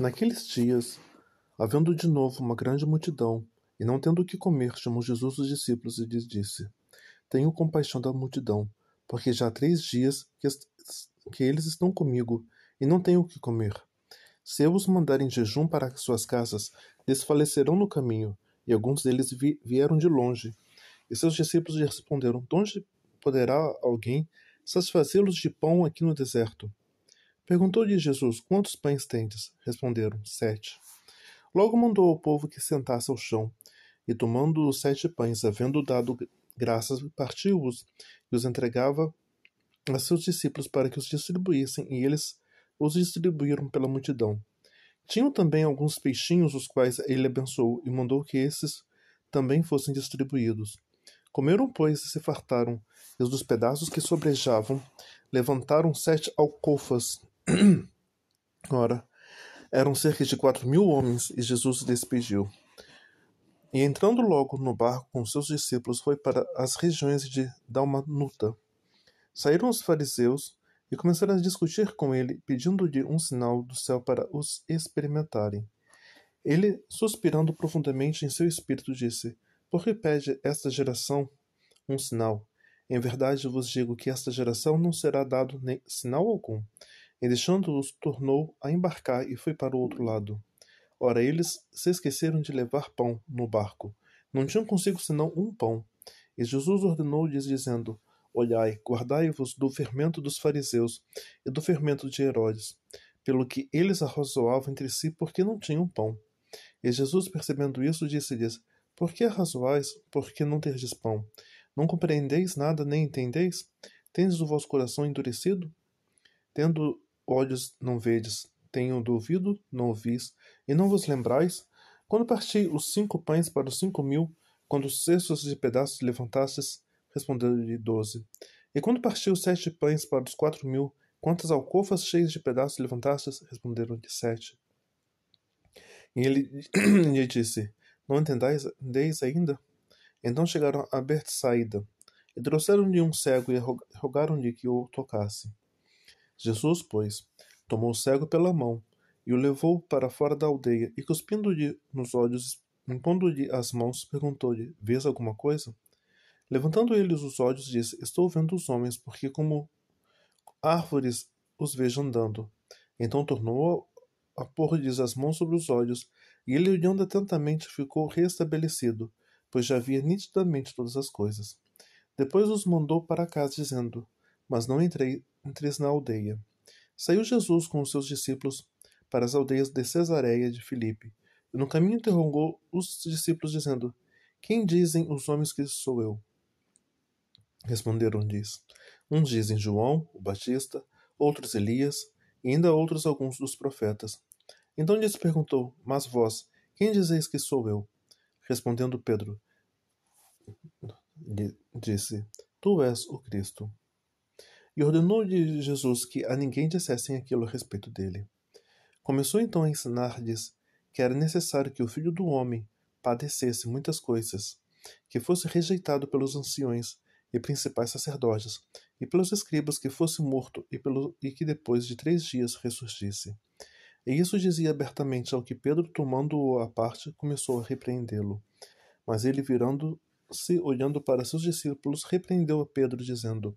Naqueles dias, havendo de novo uma grande multidão, e não tendo o que comer, chamou Jesus os discípulos e lhes disse: Tenho compaixão da multidão, porque já há três dias que, que eles estão comigo, e não tenho o que comer. Se eu os mandar em jejum para suas casas, desfalecerão no caminho, e alguns deles vi vieram de longe. E seus discípulos lhe responderam: De onde poderá alguém satisfazê-los de pão aqui no deserto? Perguntou-lhe Jesus: Quantos pães tendes? Responderam: Sete. Logo mandou ao povo que sentasse ao chão, e tomando os sete pães, havendo dado graças, partiu-os e os entregava a seus discípulos para que os distribuíssem, e eles os distribuíram pela multidão. Tinham também alguns peixinhos, os quais ele abençoou, e mandou que esses também fossem distribuídos. Comeram, pois, e se fartaram, e os dos pedaços que sobrejavam levantaram sete alcofas Ora, eram cerca de quatro mil homens e Jesus despediu E entrando logo no barco com seus discípulos, foi para as regiões de Dalmanuta. Saíram os fariseus e começaram a discutir com ele, pedindo-lhe um sinal do céu para os experimentarem. Ele, suspirando profundamente em seu espírito, disse: Por que pede esta geração um sinal? Em verdade vos digo que esta geração não será dado sinal algum e deixando os tornou a embarcar e foi para o outro lado. Ora, eles se esqueceram de levar pão no barco. Não tinham consigo senão um pão. E Jesus ordenou-lhes, dizendo: Olhai, guardai-vos do fermento dos fariseus e do fermento de Herodes, pelo que eles arrazoavam entre si porque não tinham pão. E Jesus, percebendo isso, disse-lhes: Por que arrazoais porque não terdes pão? Não compreendeis nada nem entendeis? Tendes o vosso coração endurecido? Tendo olhos, não vedes, tenho duvido, do ouvido, não ouvis, e não vos lembrais? Quando parti os cinco pães para os cinco mil, quando os cestos de pedaços levantastes, respondeu-lhe doze. E quando parti os sete pães para os quatro mil, quantas alcofas cheias de pedaços levantastes? Responderam-lhe sete. E ele lhe disse, Não entendais, ainda? Então chegaram a Bertsaida, e trouxeram-lhe um cego e rogaram-lhe que o tocasse. Jesus, pois, tomou o cego pela mão e o levou para fora da aldeia e, cuspindo-lhe nos olhos, impondo-lhe as mãos, perguntou-lhe: Vês alguma coisa? Levantando eles os olhos, disse: Estou vendo os homens, porque como árvores os vejo andando. Então tornou a pôr-lhes as mãos sobre os olhos, e ele, olhando atentamente, ficou restabelecido, pois já via nitidamente todas as coisas. Depois os mandou para casa, dizendo: Mas não entrei entres na aldeia. Saiu Jesus com os seus discípulos para as aldeias de Cesareia de Filipe, e no caminho interrogou os discípulos, dizendo: Quem dizem os homens que sou eu? Responderam diz. Uns dizem João, o Batista, outros Elias, e ainda outros alguns dos profetas. Então lhes perguntou: Mas vós, quem dizeis que sou eu? Respondendo Pedro, disse: Tu és o Cristo e ordenou-lhe Jesus que a ninguém dissessem aquilo a respeito dele. Começou então a ensinar-lhes que era necessário que o filho do homem padecesse muitas coisas, que fosse rejeitado pelos anciões e principais sacerdotes, e pelos escribas que fosse morto e, pelo, e que depois de três dias ressurgisse. E isso dizia abertamente ao que Pedro, tomando-o à parte, começou a repreendê-lo. Mas ele, virando-se, olhando para seus discípulos, repreendeu a Pedro, dizendo: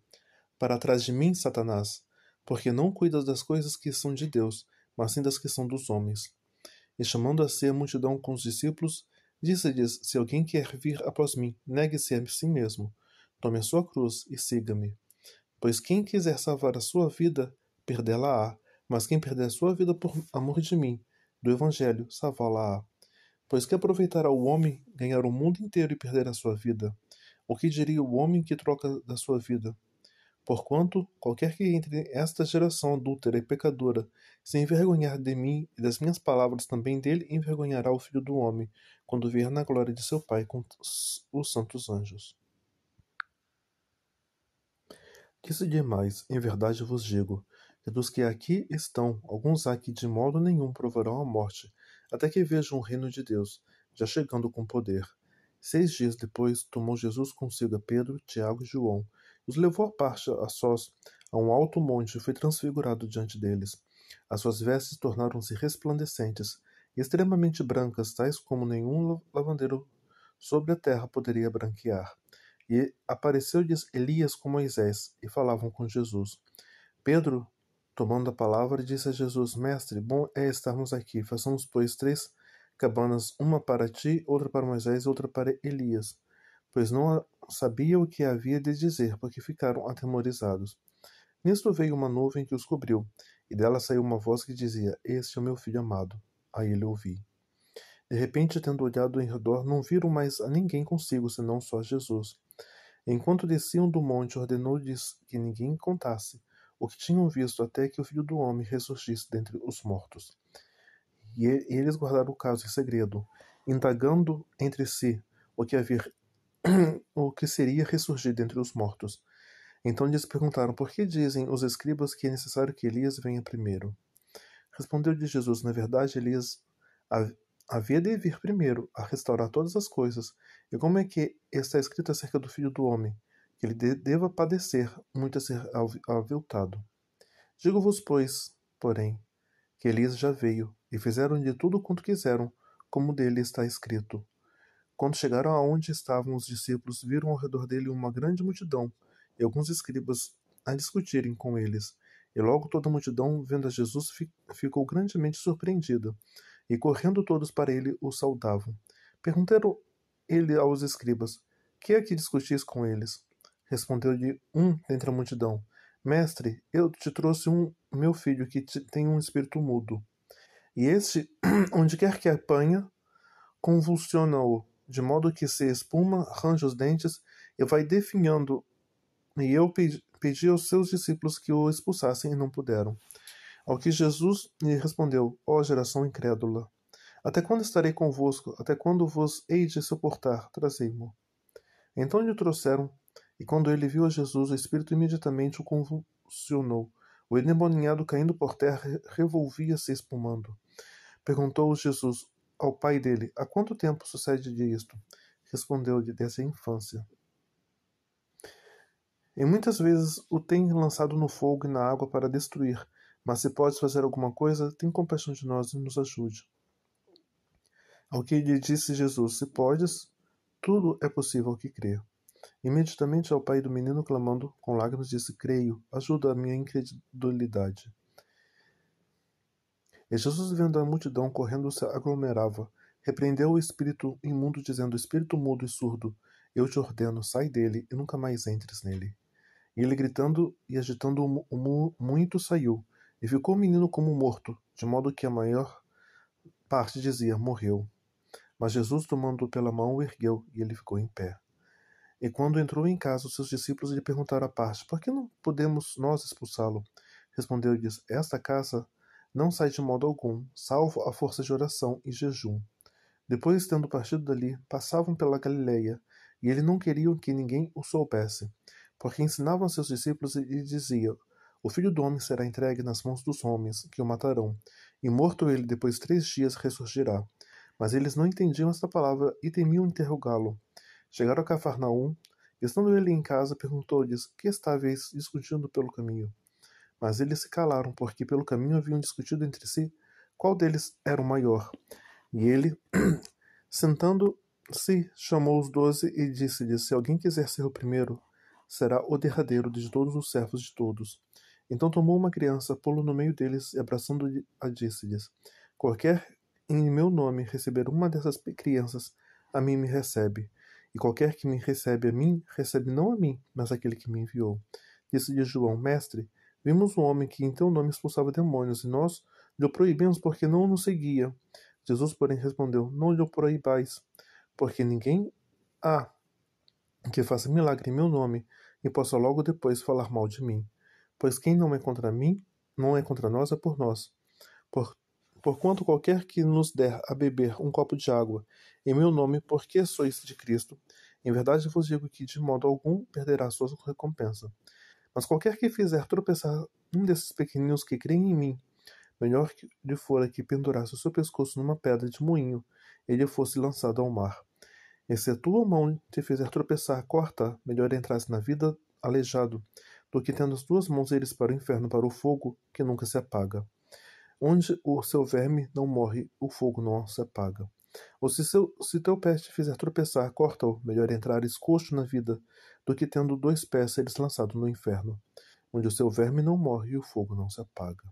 para trás de mim, Satanás, porque não cuidas das coisas que são de Deus, mas sim das que são dos homens. E chamando a si a multidão com os discípulos, disse-lhes: Se alguém quer vir após mim, negue-se a si mesmo, tome a sua cruz e siga-me. Pois quem quiser salvar a sua vida, perdê-la-á, mas quem perder a sua vida por amor de mim, do Evangelho, salvá-la-á. Pois que aproveitará o homem ganhar o mundo inteiro e perder a sua vida? O que diria o homem que troca da sua vida? Porquanto qualquer que entre esta geração adúltera e pecadora se envergonhar de mim e das minhas palavras também dele envergonhará o filho do homem, quando vier na glória de seu Pai com os santos anjos. Disse-lhe mais: Em verdade vos digo, que dos que aqui estão, alguns há que de modo nenhum provarão a morte, até que vejam o reino de Deus, já chegando com poder. Seis dias depois, tomou Jesus consigo a Pedro, Tiago e João, os levou à parte a sós a um alto monte e foi transfigurado diante deles. As suas vestes tornaram-se resplandecentes, extremamente brancas, tais como nenhum lavandeiro sobre a terra poderia branquear. E apareceu-lhes Elias com Moisés, e falavam com Jesus. Pedro, tomando a palavra, disse a Jesus: Mestre, bom é estarmos aqui. Façamos, pois, três cabanas, uma para ti, outra para Moisés e outra para Elias pois não sabia o que havia de dizer, porque ficaram atemorizados. Nisto veio uma nuvem que os cobriu, e dela saiu uma voz que dizia: Este é o meu filho amado. A ele ouvi. De repente, tendo olhado em redor, não viram mais a ninguém consigo, senão só Jesus. Enquanto desciam do monte, ordenou-lhes que ninguém contasse o que tinham visto até que o filho do homem ressurgisse dentre os mortos. E eles guardaram o caso em segredo, indagando entre si o que havia o que seria ressurgir dentre os mortos. Então lhes perguntaram: Por que dizem os escribas que é necessário que Elias venha primeiro? Respondeu-lhe Jesus: Na verdade, Elias havia de vir primeiro a restaurar todas as coisas. E como é que está escrito acerca do filho do homem? Que ele deva padecer, muito a ser aviltado. Digo-vos, pois, porém, que Elias já veio, e fizeram de tudo quanto quiseram, como dele está escrito. Quando chegaram aonde estavam os discípulos, viram ao redor dele uma grande multidão e alguns escribas a discutirem com eles. E logo toda a multidão, vendo a Jesus, ficou grandemente surpreendida, e correndo todos para ele, o saudavam. Perguntaram ele aos escribas: Que é que discutis com eles? Respondeu-lhe um dentre a multidão: Mestre, eu te trouxe um meu filho que tem um espírito mudo. E este, onde quer que apanha, convulsiona-o de modo que se espuma, arranja os dentes e vai definhando. E eu pedi, aos seus discípulos que o expulsassem e não puderam. Ao que Jesus lhe respondeu: Ó oh, geração incrédula, até quando estarei convosco? Até quando vos hei de suportar? Trazei-mo. Então lhe trouxeram, e quando ele viu a Jesus, o espírito imediatamente o convulsionou. O endemoniado, caindo por terra, revolvia-se espumando. Perguntou Jesus: ao pai dele: Há quanto tempo sucede isto? Respondeu-lhe: Desde a infância. E muitas vezes o tem lançado no fogo e na água para destruir, mas se podes fazer alguma coisa, tem compaixão de nós e nos ajude. Ao que lhe disse Jesus: Se podes, tudo é possível que crê. Imediatamente ao pai do menino, clamando com lágrimas, disse: Creio, ajuda a minha incredulidade. E Jesus, vendo a multidão correndo, se aglomerava, repreendeu o espírito imundo, dizendo: Espírito mudo e surdo, eu te ordeno, sai dele e nunca mais entres nele. E ele, gritando e agitando o mu muito, saiu, e ficou o menino como morto, de modo que a maior parte dizia: Morreu. Mas Jesus, tomando-o pela mão, o ergueu, e ele ficou em pé. E quando entrou em casa, os seus discípulos lhe perguntaram à parte: Por que não podemos nós expulsá-lo? Respondeu-lhes: Esta casa não sai de modo algum, salvo à força de oração e jejum. Depois, tendo partido dali, passavam pela Galileia, e ele não queria que ninguém o soubesse, porque ensinavam seus discípulos e dizia: O filho do homem será entregue nas mãos dos homens, que o matarão, e morto ele depois três dias ressurgirá. Mas eles não entendiam esta palavra e temiam interrogá-lo. Chegaram a Cafarnaum, estando ele em casa, perguntou-lhes: Que estáveis discutindo pelo caminho? Mas eles se calaram, porque pelo caminho haviam discutido entre si qual deles era o maior. E ele, sentando-se, chamou os doze e disse-lhes: Se alguém quiser ser o primeiro, será o derradeiro de todos os servos de todos. Então tomou uma criança, pô-lo no meio deles e abraçando-a, disse-lhes: Qualquer em meu nome receber uma dessas crianças, a mim me recebe. E qualquer que me recebe a mim, recebe não a mim, mas aquele que me enviou. Disse-lhe João: Mestre, Vimos um homem que em teu então, nome expulsava demônios, e nós lhe o proibimos porque não nos seguia. Jesus, porém, respondeu: Não lhe o proibais, porque ninguém há que faça milagre em meu nome e possa logo depois falar mal de mim. Pois quem não é contra mim, não é contra nós, é por nós. Por, porquanto qualquer que nos der a beber um copo de água em meu nome, porque sois de Cristo, em verdade vos digo que de modo algum perderá sua recompensa. Mas qualquer que fizer tropeçar um desses pequeninos que creem em mim, melhor que lhe fora que pendurasse o seu pescoço numa pedra de moinho, ele fosse lançado ao mar. E se a tua mão te fizer tropeçar, corta, melhor entrasse na vida aleijado, do que tendo as duas mãos eles para o inferno, para o fogo, que nunca se apaga. Onde o seu verme não morre, o fogo não se apaga. Ou se, seu, se teu pé te fizer tropeçar, corta-o. Melhor entrar escosto na vida do que tendo dois pés seres lançado no inferno, onde o seu verme não morre e o fogo não se apaga.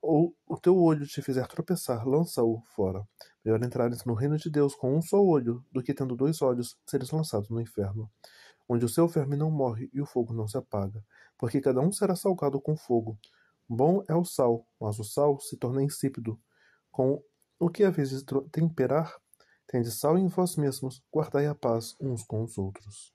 Ou o teu olho te fizer tropeçar, lança-o fora. Melhor entrares no reino de Deus com um só olho do que tendo dois olhos seres lançados no inferno, onde o seu verme não morre e o fogo não se apaga, porque cada um será salgado com fogo. Bom é o sal, mas o sal se torna insípido com o que haveis de temperar, tende sal em vós mesmos, guardai a paz uns com os outros.